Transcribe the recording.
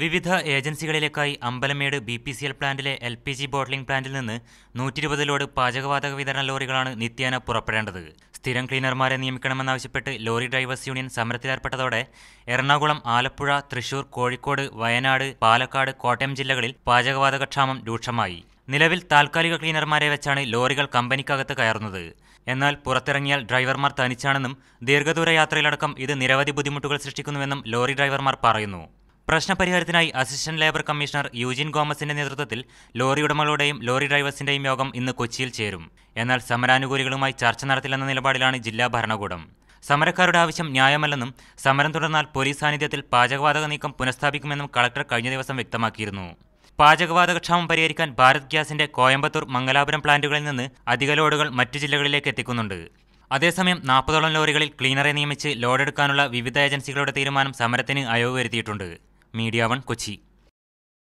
വിവിധ ഏജൻസികളിലേക്കായി Ambalamedu B P C L പ്ലാന്റിലെ എൽ പി ജി ബോട്ടിലിംഗ് പ്ലാന്റിൽ നിന്ന് ലോഡ് പാചകവാതക വിതരണ ലോറികളാണ് നിത്യേന പുറപ്പെടേണ്ടത് സ്ഥിരം ക്ലീനർമാരെ നിയമിക്കണമെന്നാവശ്യപ്പെട്ട് ലോറി ഡ്രൈവേഴ്സ് യൂണിയൻ സമരത്തിലേർപ്പെട്ടതോടെ എറണാകുളം ആലപ്പുഴ തൃശൂർ കോഴിക്കോട് വയനാട് പാലക്കാട് കോട്ടയം ജില്ലകളിൽ പാചകവാതക ക്ഷാമം രൂക്ഷമായി നിലവിൽ താൽക്കാലിക ക്ലീനർമാരെ വെച്ചാണ് ലോറികൾ കമ്പനിക്കകത്ത് കയറുന്നത് എന്നാൽ പുറത്തിറങ്ങിയാൽ ഡ്രൈവർമാർ തനിച്ചാണെന്നും ദീർഘദൂര യാത്രയിലടക്കം ഇത് നിരവധി ബുദ്ധിമുട്ടുകൾ സൃഷ്ടിക്കുന്നുവെന്നും ലോറി ഡ്രൈവർമാർ പറയുന്നു പ്രശ്നപരിഹാരത്തിനായി അസിസ്റ്റന്റ് ലേബർ കമ്മീഷണർ യൂജിൻ ഗോമസിന്റെ നേതൃത്വത്തിൽ ലോറി ഉടമകളുടെയും ലോറി ഡ്രൈവേഴ്സിന്റെയും യോഗം ഇന്ന് കൊച്ചിയിൽ ചേരും എന്നാൽ സമരാനുകൂലികളുമായി ചർച്ച നടത്തില്ലെന്ന നിലപാടിലാണ് ജില്ലാ ഭരണകൂടം സമരക്കാരുടെ ആവശ്യം ന്യായമല്ലെന്നും സമരം തുടർന്നാൽ പോലീസ് സാന്നിധ്യത്തിൽ പാചകവാതക നീക്കം പുനഃസ്ഥാപിക്കുമെന്നും കളക്ടർ കഴിഞ്ഞ ദിവസം വ്യക്തമാക്കിയിരുന്നു പാചകവാതകക്ഷാമം പരിഹരിക്കാൻ ഭാരത് ഗ്യാസിന്റെ കോയമ്പത്തൂർ മംഗലാപുരം പ്ലാന്റുകളിൽ നിന്ന് അധിക ലോഡുകൾ മറ്റു ജില്ലകളിലേക്ക് എത്തിക്കുന്നുണ്ട് അതേസമയം നാൽപ്പതോളം ലോറികളിൽ ക്ലീനറെ നിയമിച്ച് ലോഡെടുക്കാനുള്ള വിവിധ ഏജൻസികളുടെ തീരുമാനം സമരത്തിന് അയവ് വരുത്തിയിട്ടുണ്ട് മീഡിയ വൺ കൊച്ചി